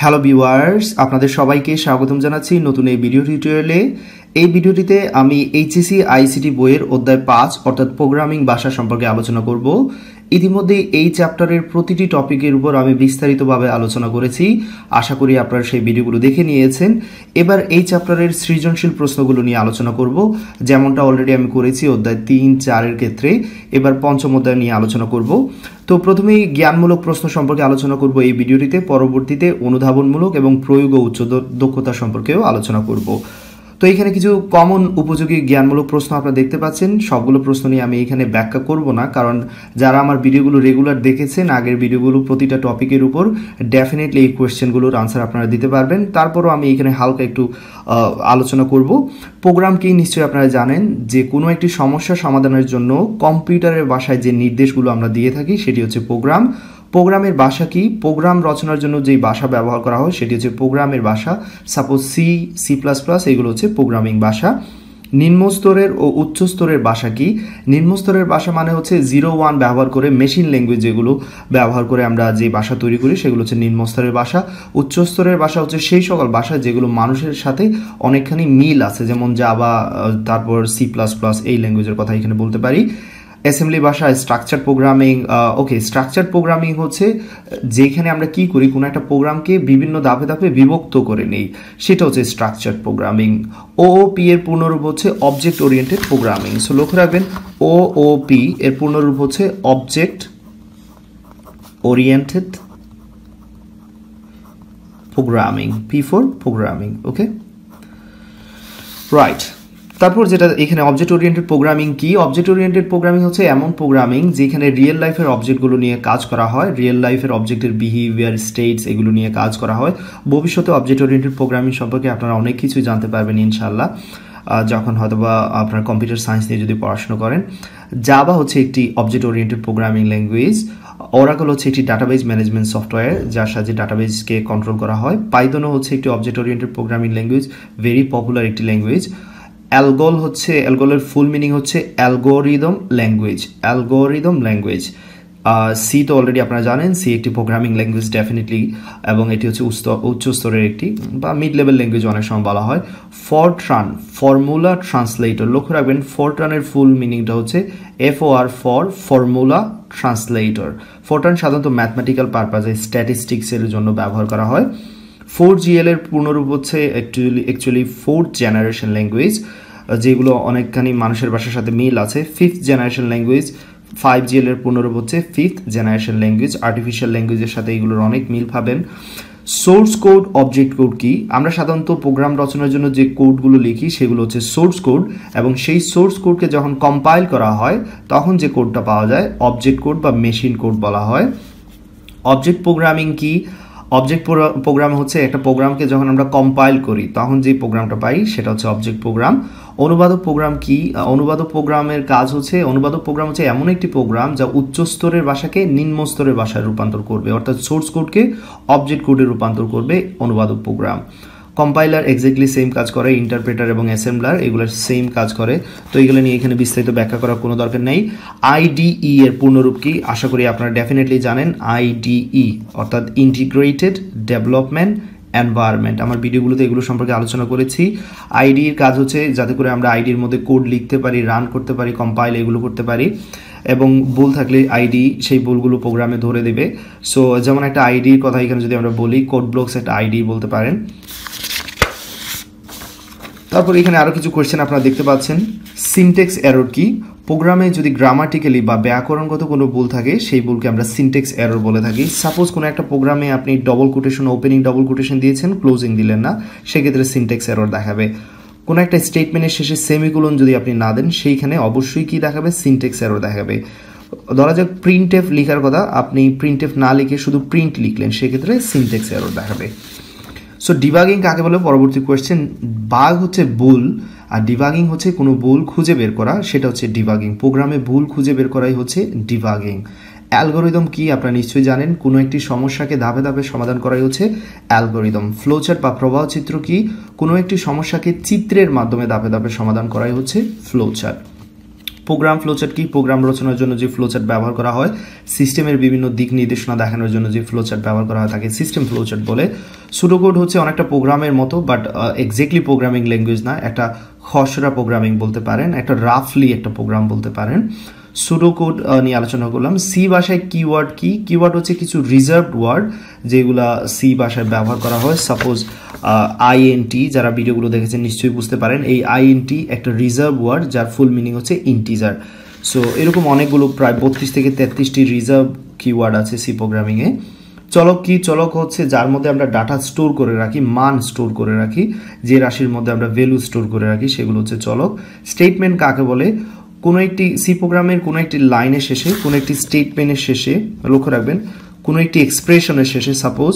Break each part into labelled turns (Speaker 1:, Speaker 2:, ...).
Speaker 1: hello viewers আপনাদের সবাইকে স্বাগতম জানাচ্ছি নতুন এই ভিডিও টিউটোরিয়ালে এই ভিডিওটিতে আমি এইচএসি আইসিটি বইয়ের অধ্যায় পাঁচ অর্থাৎ প্রোগ্রামিং ভাষা সম্পর্কে আলোচনা করব ইতিমধ্যেই এই চ্যাপ্টারের প্রতিটি টপিকের উপর আমি বিস্তারিতভাবে আলোচনা করেছি আশা করি আপনারা সেই ভিডিওগুলো দেখে নিয়েছেন এবার এই চ্যাপ্টারের সৃজনশীল প্রশ্নগুলো নিয়ে আলোচনা করব যেমনটা অলরেডি আমি করেছি অধ্যায় তিন চারের ক্ষেত্রে এবার পঞ্চম অধ্যায় নিয়ে আলোচনা করব তো প্রথমেই জ্ঞানমূলক প্রশ্ন সম্পর্কে আলোচনা করব এই ভিডিওটিতে পরবর্তীতে অনুধাবনমূলক এবং প্রয়োগ ও উচ্চ দক্ষতা সম্পর্কেও আলোচনা করব তো এখানে কিছু কমন উপযোগী জ্ঞানমূলক প্রশ্ন আপনারা দেখতে পাচ্ছেন সবগুলো প্রশ্ন নিয়ে আমি এখানে ব্যাখ্যা করব না কারণ যারা আমার ভিডিওগুলো রেগুলার দেখেছেন আগের ভিডিওগুলো প্রতিটা টপিকের উপর ডেফিনেটলি এই কোয়েশ্চেনগুলোর আনসার আপনারা দিতে পারবেন তারপরও আমি এখানে হালকা একটু আলোচনা করব প্রোগ্রামকেই নিশ্চয়ই আপনারা জানেন যে কোনো একটি সমস্যা সমাধানের জন্য কম্পিউটারের বাসায় যে নির্দেশগুলো আমরা দিয়ে থাকি সেটি হচ্ছে প্রোগ্রাম প্রোগ্রামের ভাষা কি প্রোগ্রাম রচনার জন্য যেই ভাষা ব্যবহার করা হয় সেটি হচ্ছে প্রোগ্রামের ভাষা suppose C C plus plus এগুলো হচ্ছে প্রোগ্রামিং ভাষা নিম্নস্তরের ও উচ্চস্তরের ভাষা কি নিম্নস্তরের ভাষা মানে হচ্ছে জিরো ওয়ান ব্যবহার করে মেশিন ল্যাঙ্গুয়েজ যেগুলো ব্যবহার করে আমরা যে ভাষা তৈরি করি সেগুলো হচ্ছে নিম্নস্তরের ভাষা উচ্চস্তরের ভাষা হচ্ছে সেই সকল ভাষা যেগুলো মানুষের সাথে অনেকখানি মিল আছে যেমন জাবা তারপর সি প্লাস প্লাস এই ল্যাঙ্গুয়েজের কথা এখানে বলতে পারি অ্যাসেম্বলি ভাষা structure programming okay structure programming হচ্ছে যেখানে আমরা কি করি কোনো একটা প্রোগ্রামকে বিভিন্ন ধাপে ধাপে বিভক্ত করে নিই সেটা হচ্ছে স্ট্রাকচার প্রোগ্রামিং পি এর পূর্ণরূপ হচ্ছে অবজেক্ট ওরিয়েন্টেড প্রোগ্রামিং সো লক্ষ্য রাখবেন পি এর পূর্ণরূপ হচ্ছে object oriented programming P four programming okay right তারপর যেটা এখানে অবজেক্ট ওরিয়েন্টেড প্রোগ্রামিং কি অবজেক্ট ওরিয়েন্টেড প্রোগ্রামিং হচ্ছে এমন প্রোগ্রামিং যেখানে রিয়েল লাইফের অবজেক্টগুলো নিয়ে কাজ করা হয় রিয়েল লাইফের অবজেক্টের বিহেভিয়ার স্টেটস এগুলো নিয়ে কাজ করা হয় ভবিষ্যতে অবজেক্ট ওরিয়েন্টেড প্রোগ্রামিং সম্পর্কে আপনারা অনেক কিছুই জানতে পারবেন ইনশাল্লাহ যখন হয়তো বা আপনার কম্পিউটার সায়েন্স নিয়ে যদি পড়াশোনা করেন জাবা হচ্ছে একটি object oriented programming language Oracle হচ্ছে একটি ডাটাবেজ ম্যানেজমেন্ট সফটওয়্যার যার সাহায্যে ডাটাবেজকে কন্ট্রোল করা হয় পাইথনও হচ্ছে একটি object oriented programming language very popular একটি ল্যাঙ্গুয়েজ অ্যালগোল হচ্ছে অ্যালগোলের ফুল মিনিং হচ্ছে algorithm language algorithm language C তো অলরেডি আপনারা জানেন সি একটি প্রোগ্রামিং ল্যাঙ্গুয়েজ ডেফিনেটলি এবং এটি হচ্ছে উচ্চ স্তরের একটি বা মিড লেভেল ল্যাঙ্গুয়েজ অনেক সময় বলা হয় ফরট্রান ফর্মুলা ট্রান্সলেটর লক্ষ্য রাখবেন ফরট্রানের ফুল মিনিংটা হচ্ছে F O R for formula translator FORTRAN সাধারণত ম্যাথমেটিক্যাল পারপাজে স্ট্যাটিস্টিক্সের জন্য ব্যবহার করা হয় ফোর জিএলের পূর্ণরূপ হচ্ছে actually actually fourth generation language যেগুলো অনেকখানি মানুষের ভাষার সাথে মিল আছে ফিফথ জেনারেশন ল্যাঙ্গুয়েজ ফাইভ জিএলের পূর্ণরূপ হচ্ছে ফিফথ জেনারেশন ল্যাঙ্গুয়েজ আর্টিফিশিয়াল ল্যাঙ্গুয়েজের সাথে এগুলোর অনেক মিল পাবেন সোর্স কোড অবজেক্ট কোড কি আমরা সাধারণত প্রোগ্রাম রচনার জন্য যে কোডগুলো লিখি সেগুলো হচ্ছে সোর্স কোড এবং সেই সোর্স কোডকে যখন কম্পাইল করা হয় তখন যে কোডটা পাওয়া যায় অবজেক্ট কোড বা মেশিন কোড বলা হয় অবজেক্ট প্রোগ্রামিং কি অবজেক্ট প্রোগ্রাম হচ্ছে একটা প্রোগ্রামকে যখন আমরা কম্পাইল করি তখন যে প্রোগ্রামটা পাই সেটা হচ্ছে অবজেক্ট প্রোগ্রাম অনুবাদক প্রোগ্রাম কি অনুবাদক প্রোগ্রামের কাজ হচ্ছে অনুবাদক প্রোগ্রাম হচ্ছে এমন একটি প্রোগ্রাম যা উচ্চ স্তরের ভাষাকে নিম্ন স্তরের ভাষায় রূপান্তর করবে অর্থাৎ সোর্স কোডকে অবজেক্ট কোডে রূপান্তর করবে অনুবাদক প্রোগ্রাম কম্পাইলার এক্স্যাক্টলি সেম কাজ করে ইন্টারপ্রেটার এবং অ্যাসেম্বলার এগুলোর সেম কাজ করে তো এগুলো নিয়ে এখানে বিস্তারিত ব্যাখ্যা করার কোনো দরকার নেই আইডিই এর পূর্ণরূপ কি আশা করি আপনারা ডেফিনেটলি জানেন আইডিই অর্থাৎ ইন্টিগ্রেটেড ডেভেলপমেন্ট এনভায়রনমেন্ট আমার ভিডিওগুলোতে এগুলো সম্পর্কে আলোচনা করেছি আইডির কাজ হচ্ছে যাতে করে আমরা আইডির মধ্যে কোড লিখতে পারি রান করতে পারি কম্পাইল এগুলো করতে পারি এবং ভুল থাকলে আইডি সেই ভুলগুলো প্রোগ্রামে ধরে দেবে সো যেমন একটা আইডির কথা এখানে যদি আমরা বলি কোড ব্লকস একটা আইডি বলতে পারেন তারপর এখানে আরও কিছু কোয়েশ্চেন আপনারা দেখতে পাচ্ছেন সিনটেক্স এরর কি প্রোগ্রামে যদি গ্রামাটিক্যালি বা ব্যাকরণগত কোনো ভুল থাকে সেই ভুলকে আমরা সিনটেক্স এরর বলে থাকি সাপোজ কোনো একটা প্রোগ্রামে আপনি double quotation opening double quotation দিয়েছেন ক্লোজিং দিলেন না সেক্ষেত্রে সিনটেক্স এরর দেখাবে কোনো একটা স্টেটমেন্টের শেষে সেমিকুলন যদি আপনি না দেন সেইখানে অবশ্যই কি দেখাবে সিনটেক্স এরর দেখাবে ধরা যাক প্রিন্টেফ লিখার কথা আপনি প্রিন্টেফ না লিখে শুধু প্রিন্ট লিখলেন সেক্ষেত্রে সিনটেক্স এরর দেখাবে সো ডিবাগিং কাকে বলে পরবর্তী কোয়েশ্চেন বাগ হচ্ছে ভুল আর ডিবাগিং হচ্ছে কোনো ভুল খুঁজে বের করা সেটা হচ্ছে ডিবাগিং প্রোগ্রামে ভুল খুঁজে বের করাই হচ্ছে ডিবাগিং অ্যালগোরিদম কি আপনারা নিশ্চয়ই জানেন কোনো একটি সমস্যাকে ধাপে ধাপে সমাধান করাই হচ্ছে অ্যালগোরিদম ফ্লোচার্ট বা প্রবাহ চিত্র কি কোনো একটি সমস্যাকে চিত্রের মাধ্যমে ধাপে ধাপে সমাধান করাই হচ্ছে ফ্লোচার্ট প্রোগ্রাম ফ্লোচার্ট কি প্রোগ্রাম রচনার জন্য যে ফ্লোচার্ট ব্যবহার করা হয় সিস্টেমের বিভিন্ন দিক নির্দেশনা দেখানোর জন্য যে ফ্লোচার্ট ব্যবহার করা হয় তাকে সিস্টেম ফ্লোচার্ট বলে সুডোকোড হচ্ছে অনেকটা প্রোগ্রামের মতো বাট এক্স্যাক্টলি প্রোগ্রামিং ল্যাঙ্গুয়েজ না একটা খসড়া প্রোগ্রামিং বলতে পারেন একটা রাফলি একটা প্রোগ্রাম বলতে পারেন সুডোকোড নিয়ে আলোচনা করলাম সি ভাষায় কিওয়ার্ড কি কিওয়ার্ড হচ্ছে কিছু রিজার্ভড ওয়ার্ড যেগুলা সি ভাষায় ব্যবহার করা হয় সাপোজ আইএনটি যারা ভিডিওগুলো দেখেছেন নিশ্চয়ই বুঝতে পারেন এই আইএনটি একটা রিজার্ভ ওয়ার্ড যার ফুল মিনিং হচ্ছে ইন্টিজার সো এরকম অনেকগুলো প্রায় বত্রিশ থেকে তেত্রিশটি রিজার্ভ কিওয়ার্ড আছে সি প্রোগ্রামিংয়ে চলক কি চলক হচ্ছে যার মধ্যে আমরা ডাটা স্টোর করে রাখি মান স্টোর করে রাখি যে রাশির মধ্যে আমরা ভ্যালু স্টোর করে রাখি সেগুলো হচ্ছে চলক স্টেটমেন্ট কাকে বলে কোনো একটি সি প্রোগ্রামের কোনো একটি লাইনের শেষে কোনো একটি স্টেটমেন্টের শেষে লক্ষ্য রাখবেন কোনো একটি এক্সপ্রেশনের শেষে suppose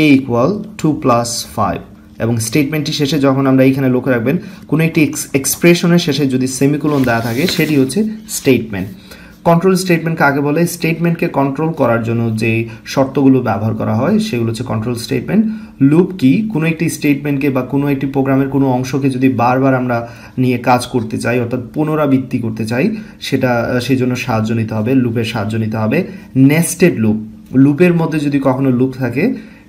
Speaker 1: A equal to plus five এবং স্টেটমেন্টটি শেষে যখন আমরা এখানে লক্ষ্য রাখবেন কোনো একটি এক্সপ্রেশনের শেষে যদি সেমিকুলন দেওয়া থাকে সেটি হচ্ছে স্টেটমেন্ট কন্ট্রোল স্টেটমেন্ট কাকে বলে স্টেটমেন্টকে কন্ট্রোল করার জন্য যে শর্তগুলো ব্যবহার করা হয় সেগুলো হচ্ছে কন্ট্রোল স্টেটমেন্ট লুপ কি কোনো একটি স্টেটমেন্টকে বা কোনো একটি প্রোগ্রামের কোনো অংশকে যদি বারবার আমরা নিয়ে কাজ করতে চাই অর্থাৎ পুনরাবৃত্তি করতে চাই সেটা সেই জন্য সাহায্য নিতে হবে লুপের সাহায্য নিতে হবে নেস্টেড লুপ লুপের মধ্যে যদি কখনো লুপ থাকে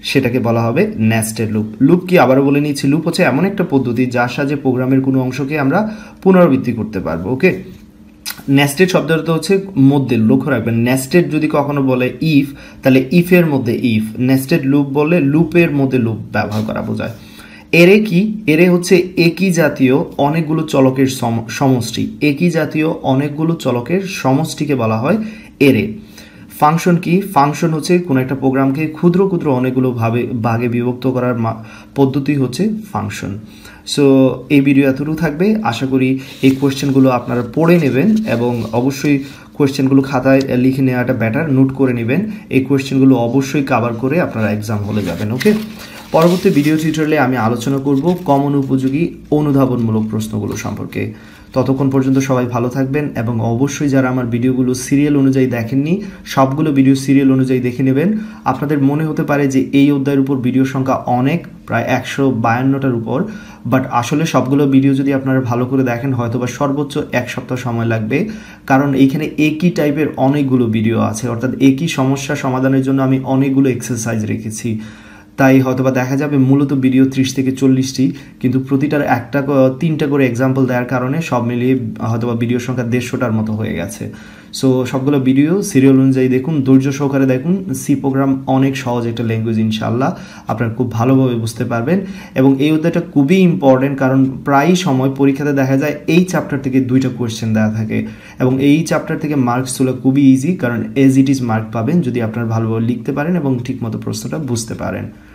Speaker 1: সেটাকে বলা হবে নেস্টেড লুপ লুপ কি আবারও বলে নিয়েছি লুপ হচ্ছে এমন একটা পদ্ধতি যার সাহায্যে প্রোগ্রামের কোনো অংশকে আমরা পুনরাবৃত্তি করতে পারবো ওকে নেস্টেড শব্দটা হচ্ছে মধ্যে লক্ষ্য রাখবেন নেস্টেড যদি কখনো বলে ইফ তাহলে ইফের মধ্যে ইফ নেস্টেড লুপ বলে লুপের মধ্যে লুপ ব্যবহার করা বোঝায় এরে কি এরে হচ্ছে একই জাতীয় অনেকগুলো চলকের সমষ্টি একই জাতীয় অনেকগুলো চলকের সমষ্টিকে বলা হয় এরে ফাংশন কি ফাংশন হচ্ছে কোনো একটা প্রোগ্রামকে ক্ষুদ্র ক্ষুদ্র অনেকগুলো ভাবে ভাগে বিভক্ত করার পদ্ধতি হচ্ছে ফাংশন সো এই ভিডিও এতটুকু থাকবে আশা করি এই কোয়েশ্চেনগুলো আপনারা পড়ে নেবেন এবং অবশ্যই কোয়েশ্চেনগুলো খাতায় লিখে নেওয়াটা ব্যাটার নোট করে নেবেন এই কোয়েশ্চেনগুলো অবশ্যই কাভার করে আপনারা এক্সাম হলে যাবেন ওকে পরবর্তী ভিডিও টিউটোরিয়ালে আমি আলোচনা করব কমন উপযোগী অনুধাবনমূলক প্রশ্নগুলো সম্পর্কে ততক্ষণ পর্যন্ত সবাই ভালো থাকবেন এবং অবশ্যই যারা আমার ভিডিওগুলো সিরিয়াল অনুযায়ী দেখেননি সবগুলো ভিডিও সিরিয়াল অনুযায়ী দেখে নেবেন আপনাদের মনে হতে পারে যে এই অধ্যায়ের উপর ভিডিও সংখ্যা অনেক প্রায় একশো বায়ান্নটার উপর বাট আসলে সবগুলো ভিডিও যদি আপনারা ভালো করে দেখেন হয়তো বা সর্বোচ্চ এক সপ্তাহ সময় লাগবে কারণ এইখানে একই টাইপের অনেকগুলো ভিডিও আছে অর্থাৎ একই সমস্যা সমাধানের জন্য আমি অনেকগুলো এক্সারসাইজ রেখেছি তাই হয়তোবা দেখা যাবে মূলত ভিডিও ত্রিশ থেকে চল্লিশটি কিন্তু প্রতিটার একটা তিনটা করে এক্সাম্পল দেওয়ার কারণে সব মিলিয়ে হয়তো বা ভিডিওর সংখ্যা দেড়শোটার মতো হয়ে গেছে সো সবগুলো ভিডিও সিরিয়াল অনুযায়ী দেখুন ধৈর্য সহকারে দেখুন সি প্রোগ্রাম অনেক সহজ একটা ল্যাঙ্গুয়েজ ইনশাল্লাহ আপনার খুব ভালোভাবে বুঝতে পারবেন এবং এই অধ্যায়টা খুবই ইম্পর্টেন্ট কারণ প্রায় সময় পরীক্ষাতে দেখা যায় এই চ্যাপ্টার থেকে দুইটা কোয়েশ্চেন দেওয়া থাকে এবং এই চ্যাপ্টার থেকে মার্কস তোলা খুবই ইজি কারণ এজ ইট ইজ মার্ক পাবেন যদি আপনার ভালোভাবে লিখতে পারেন এবং ঠিকমতো প্রশ্নটা বুঝতে পারেন